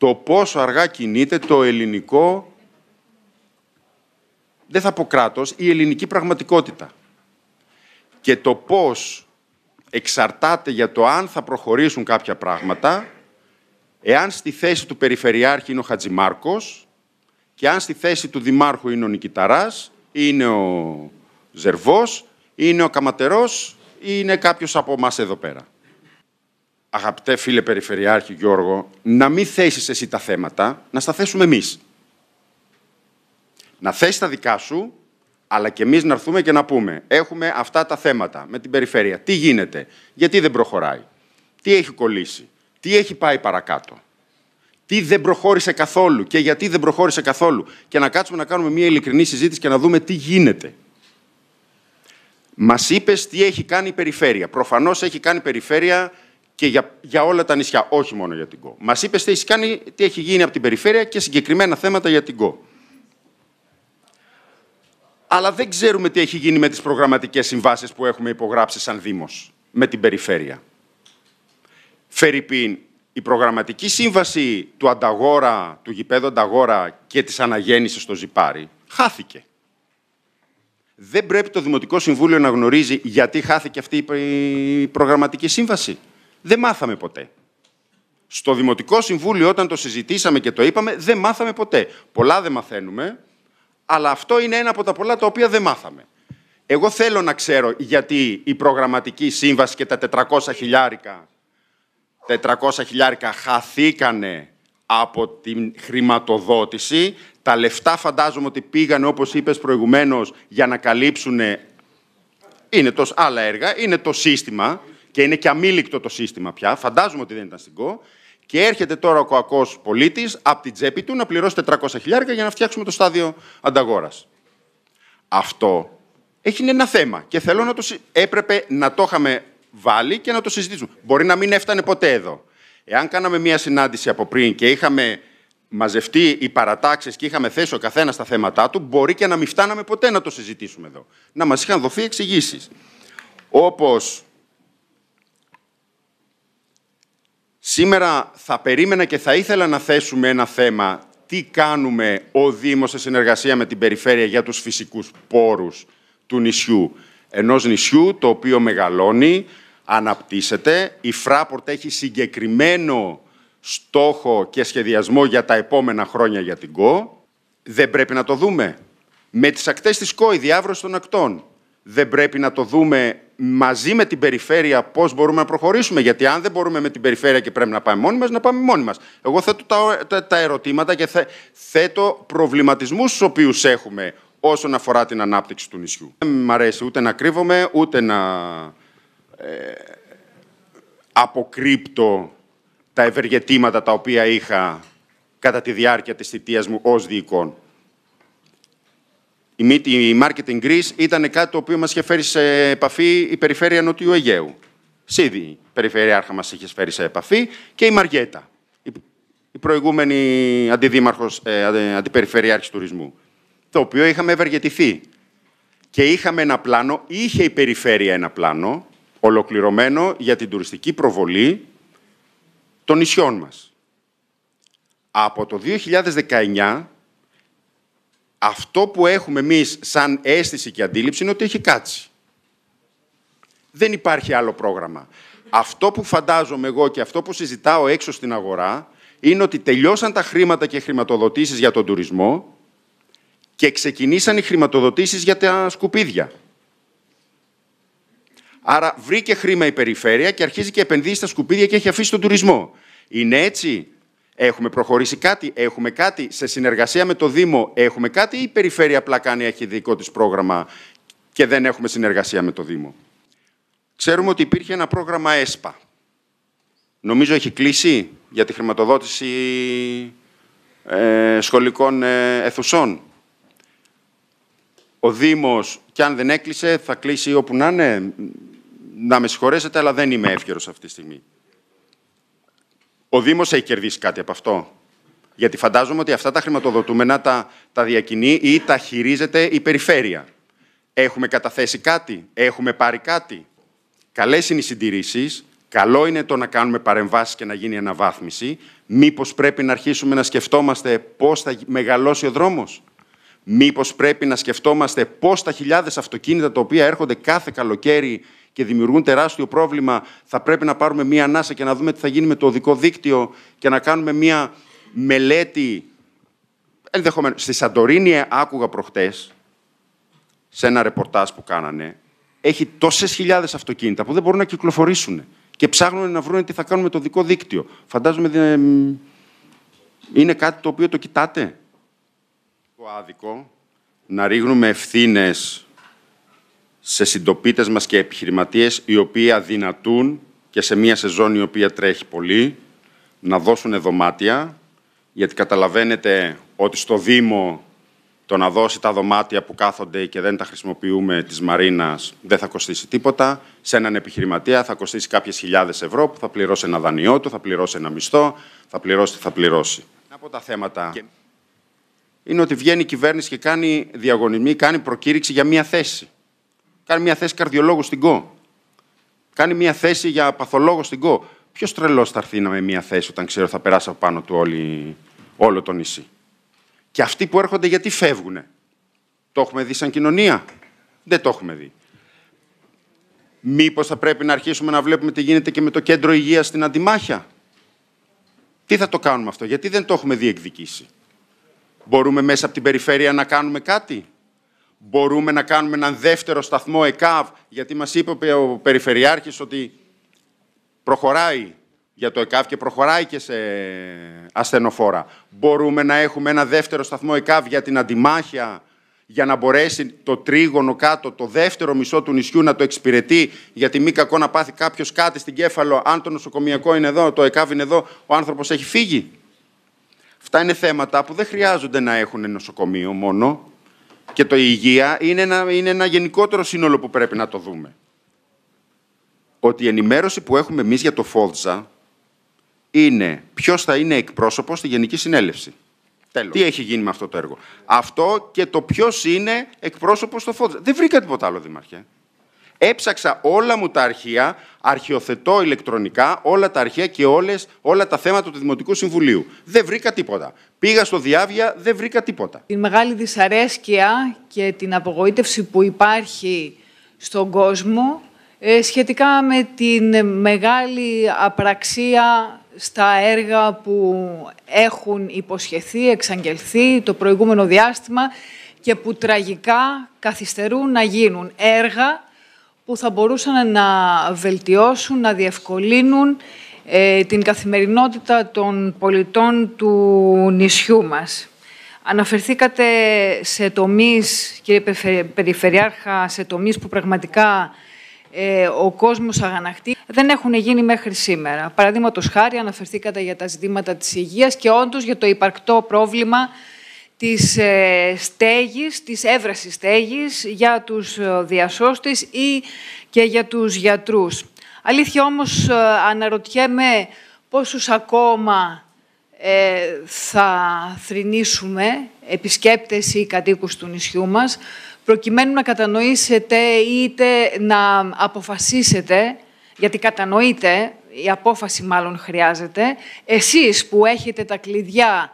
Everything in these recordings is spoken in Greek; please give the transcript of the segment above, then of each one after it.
το πόσο αργά κινείται το ελληνικό, δεν θα πω κράτος, η ελληνική πραγματικότητα. Και το πώς εξαρτάται για το αν θα προχωρήσουν κάποια πράγματα, εάν στη θέση του Περιφερειάρχη είναι ο Χατζημάρκος και αν στη θέση του Δημάρχου είναι ο Νικηταράς, είναι ο Ζερβός, είναι ο Καματερός ή είναι κάποιος από εμά εδώ πέρα αγαπητέ φίλε Περιφερειάρχη Γιώργο, να μην θέσεις εσύ τα θέματα, να στα θέσουμε εμείς. Να θέσεις τα δικά σου, αλλά και εμείς να έρθουμε και να πούμε έχουμε αυτά τα θέματα με την περιφέρεια. Τι γίνεται, γιατί δεν προχωράει, τι έχει κολλήσει, τι έχει πάει παρακάτω, τι δεν προχώρησε καθόλου και γιατί δεν προχώρησε καθόλου και να κάτσουμε να κάνουμε μια ειλικρινή συζήτηση και να δούμε τι γίνεται. Μας είπες τι έχει κάνει η περιφέρεια. Προφανώς έχει κάνει η περιφέρεια και για, για όλα τα νησιά, όχι μόνο για την ΚΟ. Μας είπε τι κάνει, τι έχει γίνει από την περιφέρεια και συγκεκριμένα θέματα για την ΚΟ. Αλλά δεν ξέρουμε τι έχει γίνει με τις προγραμματικές συμβάσεις που έχουμε υπογράψει σαν δημο με την περιφέρεια. Φερρυπίν, η προγραμματική σύμβαση του Ανταγόρα, του γηπέδου Ανταγόρα και της αναγέννησης στο Ζιπάρι χάθηκε. Δεν πρέπει το Δημοτικό Συμβούλιο να γνωρίζει γιατί χάθηκε αυτή η προγραμματική σύμβαση δεν μάθαμε ποτέ. Στο Δημοτικό Συμβούλιο, όταν το συζητήσαμε και το είπαμε, δεν μάθαμε ποτέ. Πολλά δεν μαθαίνουμε, αλλά αυτό είναι ένα από τα πολλά τα οποία δεν μάθαμε. Εγώ θέλω να ξέρω γιατί η προγραμματική σύμβαση και τα 400 χιλιάρικα, 400 χιλιάρικα χαθήκανε από την χρηματοδότηση. Τα λεφτά φαντάζομαι ότι πήγανε, όπως είπες προηγουμένως, για να καλύψουν είναι τόσο άλλα έργα, είναι το σύστημα και είναι και αμήλικτο το σύστημα πια. Φαντάζομαι ότι δεν ήταν στην ΚΟ. Και έρχεται τώρα ο κακό πολίτη από την τσέπη του να πληρώσει 400 χιλιάρια για να φτιάξουμε το στάδιο ανταγόρας. Αυτό έχει ένα θέμα και θέλω να το έπρεπε να το είχαμε βάλει και να το συζητήσουμε. Μπορεί να μην έφτανε ποτέ εδώ. Εάν κάναμε μία συνάντηση από πριν και είχαμε μαζευτεί οι παρατάξεις και είχαμε θέσει ο καθένας τα θέματα του, μπορεί και να μην φτάναμε ποτέ να το συζητήσουμε εδώ. Να μας είχαν δοθεί εξηγήσεις. Όπως Σήμερα θα περίμενα και θα ήθελα να θέσουμε ένα θέμα τι κάνουμε ο Δήμος σε συνεργασία με την Περιφέρεια για τους φυσικούς πόρους του νησιού. Ενός νησιού το οποίο μεγαλώνει, αναπτύσσεται. Η Φράπορτ έχει συγκεκριμένο στόχο και σχεδιασμό για τα επόμενα χρόνια για την ΚΟ. Δεν πρέπει να το δούμε. Με τις ακτές της ΚΟ, η διάβρωση των ακτών. Δεν πρέπει να το δούμε μαζί με την περιφέρεια πώς μπορούμε να προχωρήσουμε. Γιατί αν δεν μπορούμε με την περιφέρεια και πρέπει να πάμε μόνοι μας, να πάμε μόνοι μας. Εγώ θέτω τα, τα, ερωτήματα και θέτω προβληματισμούς του οποίους έχουμε όσον αφορά την ανάπτυξη του νησιού. Δεν μ' αρέσει ούτε να κρύβομαι, ούτε να ε, αποκρύπτω τα ευεργετήματα τα οποία είχα κατά τη διάρκεια της θητείας μου ως διοικών η Marketing Greece ήταν κάτι το οποίο μας είχε φέρει σε επαφή η περιφέρεια Νοτιού Αιγαίου. Σίδη η περιφερειάρχα μας είχε φέρει σε επαφή και η Μαριέτα, η προηγούμενη αντιδήμαρχος, ε, αντιπεριφερειάρχης τουρισμού, το οποίο είχαμε ευεργετηθεί. Και είχαμε ένα πλάνο, είχε η περιφέρεια ένα πλάνο, ολοκληρωμένο για την τουριστική προβολή των νησιών μας. Από το 2019 αυτό που έχουμε εμείς σαν αίσθηση και αντίληψη είναι ότι έχει κάτσει. Δεν υπάρχει άλλο πρόγραμμα. Αυτό που φαντάζομαι εγώ και αυτό που συζητάω έξω στην αγορά είναι ότι τελειώσαν τα χρήματα και χρηματοδοτήσεις για τον τουρισμό και ξεκινήσαν οι χρηματοδοτήσεις για τα σκουπίδια. Άρα βρήκε χρήμα η περιφέρεια και αρχίζει και επενδύει στα σκουπίδια και έχει αφήσει τον τουρισμό. Είναι έτσι Έχουμε προχωρήσει κάτι, έχουμε κάτι. Σε συνεργασία με το Δήμο έχουμε κάτι ή η Περιφέρεια απλά κάνει έχει δικό της πρόγραμμα και δεν έχουμε συνεργασία με το Δήμο. Ξέρουμε ότι υπήρχε ένα πρόγραμμα ΕΣΠΑ. Νομίζω έχει κλείσει για τη χρηματοδότηση ε, σχολικών ε, αιθουσών. Ο Δήμος, κι αν δεν έκλεισε, θα κλείσει όπου να είναι. Να με συγχωρέσετε, αλλά δεν είμαι εύκαιρος αυτή τη στιγμή. Ο Δήμος έχει κερδίσει κάτι από αυτό. Γιατί φαντάζομαι ότι αυτά τα χρηματοδοτούμενα τα, τα διακινεί ή τα χειρίζεται η περιφέρεια. Έχουμε καταθέσει κάτι, έχουμε πάρει κάτι. Καλές είναι οι συντηρήσεις. Καλό είναι το να κάνουμε παρεμβάσεις και να γίνει αναβάθμιση. Μήπως πρέπει να αρχίσουμε να σκεφτόμαστε πώς θα μεγαλώσει ο δρόμος. Μήπως πρέπει να σκεφτόμαστε πώς τα χιλιάδες αυτοκίνητα τα οποία έρχονται κάθε καλοκαίρι και δημιουργούν τεράστιο πρόβλημα, θα πρέπει να πάρουμε μία ανάσα και να δούμε τι θα γίνει με το οδικό δίκτυο και να κάνουμε μία μελέτη. Ενδεχομένως. Στη Σαντορίνη ε, άκουγα προχτές σε ένα ρεπορτάζ που κάνανε, έχει τόσες χιλιάδες αυτοκίνητα που δεν μπορούν να κυκλοφορήσουν και ψάχνουν να βρουν τι θα κάνουν με το δικό δίκτυο. Φαντάζομαι είναι κάτι το οποίο το κοιτάτε. Το άδικο να ρίχνουμε ευθύνες σε συντοπίτες μας και επιχειρηματίες οι οποίοι αδυνατούν και σε μία σεζόν η οποία τρέχει πολύ να δώσουν δωμάτια γιατί καταλαβαίνετε ότι στο Δήμο το να δώσει τα δωμάτια που κάθονται και δεν τα χρησιμοποιούμε της Μαρίνας, δεν θα κοστίσει τίποτα. Σε έναν επιχειρηματία θα κοστίσει κάποιες χιλιάδες ευρώ που θα πληρώσει ένα δανειό του, θα πληρώσει ένα μισθό, θα πληρώσει, θα πληρώσει. Ένα από τα θέματα είναι ότι βγαίνει η κυβέρνηση και κάνει διαγωνισμή, κάνει προκήρυξη για μία θέση. Κάνει μια θέση καρδιολόγου στην ΚΟ. Κάνει μια θέση για παθολόγο στην ΚΟ. Ποιος τρελός θα έρθει να με μια θέση όταν ξέρω θα περάσει από πάνω του όλη, όλο το νησί. Και αυτοί που έρχονται γιατί φεύγουν. Το έχουμε δει σαν κοινωνία. Δεν το έχουμε δει. Μήπως θα πρέπει να αρχίσουμε να βλέπουμε τι γίνεται και με το κέντρο υγείας στην Αντιμάχια. Τι θα το κάνουμε αυτό, γιατί δεν το έχουμε διεκδικήσει. Μπορούμε μέσα από την περιφέρεια να κάνουμε κάτι μπορούμε να κάνουμε έναν δεύτερο σταθμό ΕΚΑΒ, γιατί μας είπε ο Περιφερειάρχης ότι προχωράει για το ΕΚΑΒ και προχωράει και σε ασθενοφόρα. Μπορούμε να έχουμε ένα δεύτερο σταθμό ΕΚΑΒ για την αντιμάχεια, για να μπορέσει το τρίγωνο κάτω, το δεύτερο μισό του νησιού να το εξυπηρετεί, γιατί μη κακό να πάθει κάποιος κάτι στην κέφαλο, αν το νοσοκομιακό είναι εδώ, το ΕΚΑΒ είναι εδώ, ο άνθρωπος έχει φύγει. Αυτά είναι θέματα που δεν χρειάζονται να έχουν νοσοκομείο μόνο, και το υγεία είναι ένα, είναι ένα γενικότερο σύνολο που πρέπει να το δούμε. Ότι η ενημέρωση που έχουμε εμείς για το ΦΟΔΖΑ είναι ποιος θα είναι εκπρόσωπος στη Γενική Συνέλευση. Τέλος. Τι έχει γίνει με αυτό το έργο. Αυτό και το ποιος είναι εκπρόσωπος στο ΦΟΔΖΑ. Δεν βρήκα τίποτα άλλο, Δημαρχέ. Έψαξα όλα μου τα αρχεία, αρχιοθετώ ηλεκτρονικά όλα τα αρχεία και όλες, όλα τα θέματα του Δημοτικού Συμβουλίου. Δεν βρήκα τίποτα. Πήγα στο Διάβια, δεν βρήκα τίποτα. Την μεγάλη δυσαρέσκεια και την απογοήτευση που υπάρχει στον κόσμο ε, σχετικά με την μεγάλη απραξία στα έργα που έχουν υποσχεθεί, εξαγγελθεί το προηγούμενο διάστημα και που τραγικά καθυστερούν να γίνουν έργα που θα μπορούσαν να βελτιώσουν, να διευκολύνουν ε, την καθημερινότητα των πολιτών του νησιού μας. Αναφερθήκατε σε τομείς, κύριε Περιφερειάρχα, σε τομείς που πραγματικά ε, ο κόσμος αγαναχτεί. Δεν έχουν γίνει μέχρι σήμερα. Παραδείγματος χάρη αναφερθήκατε για τα ζητήματα της υγείας και όντως για το υπαρκτό πρόβλημα της ε, στέγης, της έβρασης στέγης για τους ε, διασώστες ή και για τους γιατρούς. Αλήθεια όμως ε, αναρωτιέμαι πόσους ακόμα θα θρηνήσουμε επισκέπτες ή κατοίκους του νησιού μας προκειμένου να κατανοήσετε είτε να αποφασίσετε γιατί κατανοείτε, η απόφαση μάλλον χρειάζεται εσείς που έχετε τα κλειδιά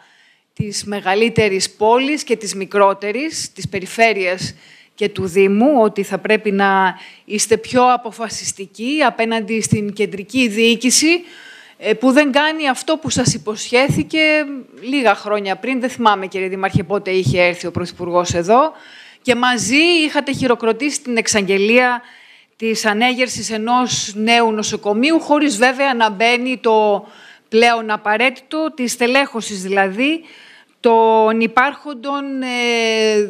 της μεγαλύτερης πόλης και της μικρότερης, της περιφέρειας και του Δήμου, ότι θα πρέπει να είστε πιο αποφασιστικοί απέναντι στην κεντρική διοίκηση, ε, που δεν κάνει αυτό που σας υποσχέθηκε λίγα χρόνια πριν. Δεν θυμάμαι, κύριε Δημάρχε, πότε είχε έρθει ο Πρωθυπουργός εδώ. Και μαζί είχατε χειροκροτήσει την εξαγγελία της ανέγερσης ενός νέου νοσοκομείου, χωρίς βέβαια να μπαίνει το πλέον απαραίτητο, της στελέχωσης δηλαδή των υπάρχοντων ε,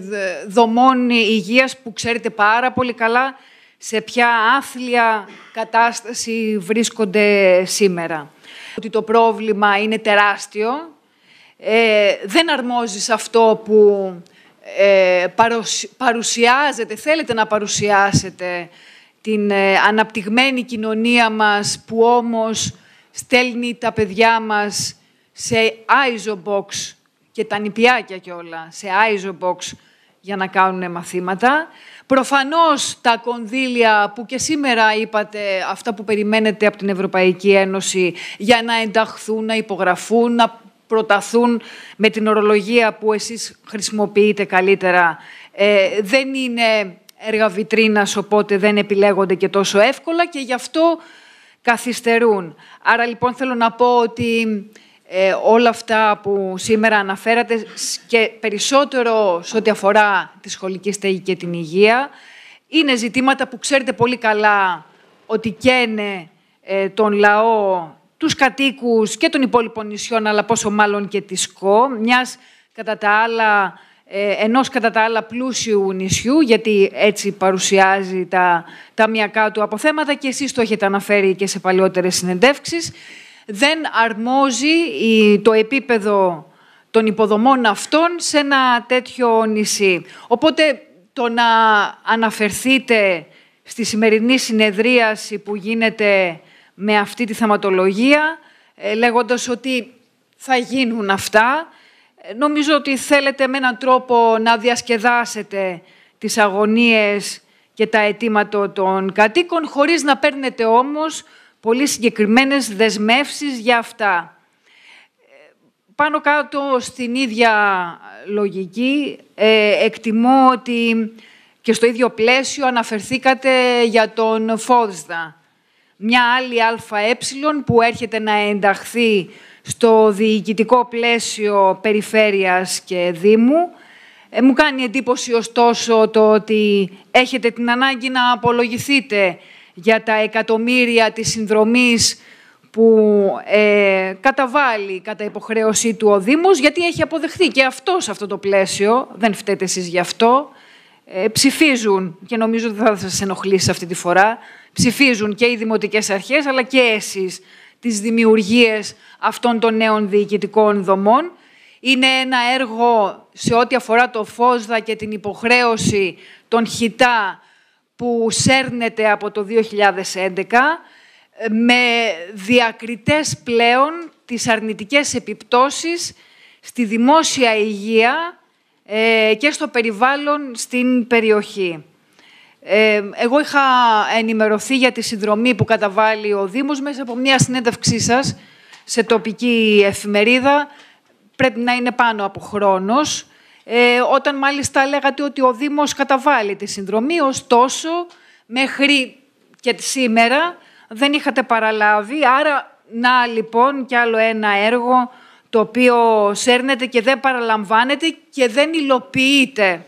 δομών υγείας που ξέρετε πάρα πολύ καλά σε ποια άθλια κατάσταση βρίσκονται σήμερα. Ότι το πρόβλημα είναι τεράστιο, ε, δεν αρμόζει σε αυτό που ε, παρουσιάζεται, θέλετε να παρουσιάσετε την ε, αναπτυγμένη κοινωνία μας που όμως στέλνει τα παιδιά μας σε ISO box και τα νηπιάκια όλα... σε ISO box για να κάνουν μαθήματα. Προφανώς τα κονδύλια που και σήμερα είπατε, αυτά που περιμένετε από την Ευρωπαϊκή Ένωση για να ενταχθούν, να υπογραφούν, να προταθούν με την ορολογία που εσείς χρησιμοποιείτε καλύτερα, ε, δεν είναι έργα βιτρίνας, οπότε δεν επιλέγονται και τόσο εύκολα και γι' αυτό καθυστερούν. Άρα λοιπόν θέλω να πω ότι ε, όλα αυτά που σήμερα αναφέρατε και περισσότερο σε ό,τι αφορά τη σχολική στέγη και την υγεία είναι ζητήματα που ξέρετε πολύ καλά ότι καίνε ε, τον λαό, τους κατοίκους και των υπόλοιπων νησιών αλλά πόσο μάλλον και της ΣΚΟ, μιας κατά τα άλλα ε, ενός κατά τα άλλα πλούσιου νησιού, γιατί έτσι παρουσιάζει τα ταμιακά του αποθέματα και εσείς το έχετε αναφέρει και σε παλιότερες συνεντεύξεις, δεν αρμόζει το επίπεδο των υποδομών αυτών σε ένα τέτοιο νησί. Οπότε το να αναφερθείτε στη σημερινή συνεδρίαση που γίνεται με αυτή τη θεματολογία, ε, λέγοντας ότι θα γίνουν αυτά, Νομίζω ότι θέλετε με έναν τρόπο να διασκεδάσετε τις αγωνίες και τα αιτήματα των κατοίκων, χωρίς να παίρνετε όμως πολύ συγκεκριμένες δεσμεύσεις για αυτά. Πάνω κάτω στην ίδια λογική, ε, εκτιμώ ότι και στο ίδιο πλαίσιο αναφερθήκατε για τον Φόδσδα. Μια άλλη ΑΕ που έρχεται να ενταχθεί στο διοικητικό πλαίσιο περιφέρειας και Δήμου. Ε, μου κάνει εντύπωση ωστόσο το ότι έχετε την ανάγκη να απολογηθείτε για τα εκατομμύρια της συνδρομής που ε, καταβάλει κατά υποχρέωσή του ο Δήμος, γιατί έχει αποδεχθεί και αυτό σε αυτό το πλαίσιο, δεν φταίτε εσείς γι' αυτό, ε, ψηφίζουν, και νομίζω ότι θα σας ενοχλήσει αυτή τη φορά, ψηφίζουν και οι δημοτικές αρχές, αλλά και εσείς τις δημιουργίες αυτών των νέων διοικητικών δομών. Είναι ένα έργο σε ό,τι αφορά το ΦΟΣΔΑ και την υποχρέωση των ΧΙΤΑ που σέρνεται από το 2011 με διακριτές πλέον τις αρνητικές επιπτώσεις στη δημόσια υγεία ε, και στο περιβάλλον στην περιοχή. Ε, εγώ είχα ενημερωθεί για τη συνδρομή που καταβάλει ο Δήμος μέσα από μια συνέντευξή σας σε τοπική εφημερίδα. Πρέπει να είναι πάνω από χρόνος. Ε, όταν μάλιστα λέγατε ότι ο Δήμος καταβάλει τη συνδρομή, ωστόσο μέχρι και σήμερα δεν είχατε παραλάβει. Άρα, να λοιπόν κι άλλο ένα έργο το οποίο σέρνεται και δεν παραλαμβάνεται και δεν υλοποιείται.